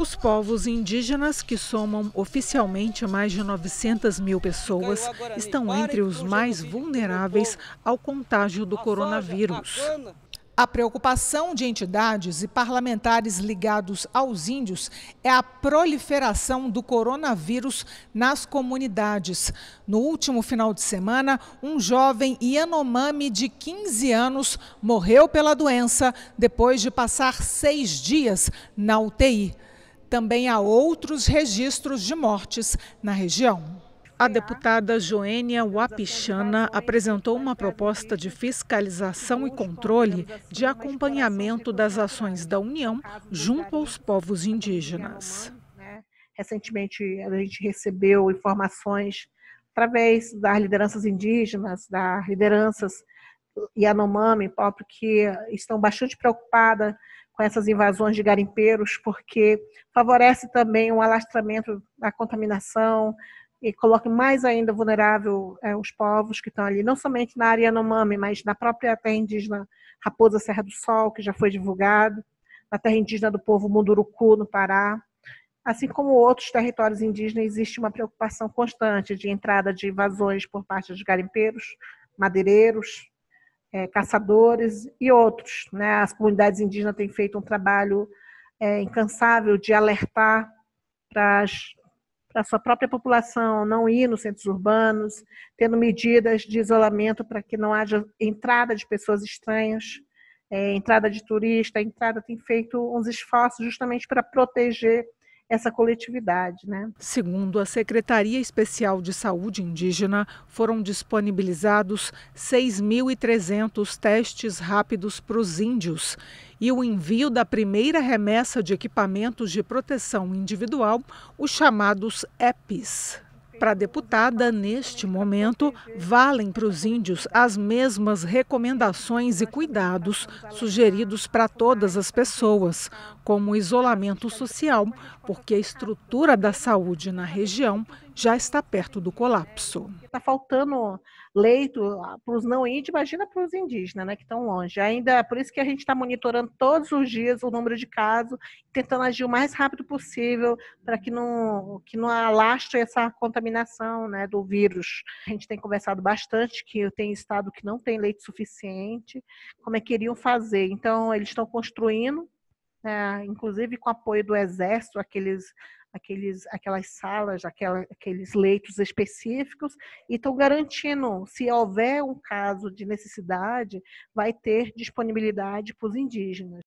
Os povos indígenas, que somam oficialmente mais de 900 mil pessoas, estão entre os então mais vulneráveis ao contágio do coronavírus. A preocupação de entidades e parlamentares ligados aos índios é a proliferação do coronavírus nas comunidades. No último final de semana, um jovem Yanomami de 15 anos morreu pela doença depois de passar seis dias na UTI. Também há outros registros de mortes na região. A deputada Joênia Wapichana apresentou uma proposta de fiscalização e controle de acompanhamento das ações da União junto aos povos indígenas. Recentemente, a gente recebeu informações através das lideranças indígenas, das lideranças Yanomami, próprio, que estão bastante preocupadas com essas invasões de garimpeiros, porque favorece também um alastramento da contaminação e coloca mais ainda vulnerável é, os povos que estão ali, não somente na área Yanomami, mas na própria terra indígena Raposa Serra do Sol, que já foi divulgado, na terra indígena do povo Munduruku, no Pará. Assim como outros territórios indígenas, existe uma preocupação constante de entrada de invasões por parte de garimpeiros, madeireiros, é, caçadores e outros. Né? As comunidades indígenas têm feito um trabalho é, incansável de alertar para a sua própria população não ir nos centros urbanos, tendo medidas de isolamento para que não haja entrada de pessoas estranhas, é, entrada de turista, entrada tem feito uns esforços justamente para proteger essa coletividade. Né? Segundo a Secretaria Especial de Saúde Indígena, foram disponibilizados 6.300 testes rápidos para os índios e o envio da primeira remessa de equipamentos de proteção individual, os chamados EPIs. Para a deputada, neste momento, valem para os índios as mesmas recomendações e cuidados sugeridos para todas as pessoas, como isolamento social, porque a estrutura da saúde na região já está perto do colapso. Está faltando leito ah, para os não índios, imagina para os indígenas, né, que estão longe. Ainda é por isso que a gente está monitorando todos os dias o número de casos, tentando agir o mais rápido possível para que não que não alastre essa contaminação, né, do vírus. A gente tem conversado bastante que tem estado que não tem leito suficiente, como é que iriam fazer. Então eles estão construindo né, inclusive com apoio do Exército, aqueles, aqueles, aquelas salas, aquela, aqueles leitos específicos, e estão garantindo, se houver um caso de necessidade, vai ter disponibilidade para os indígenas.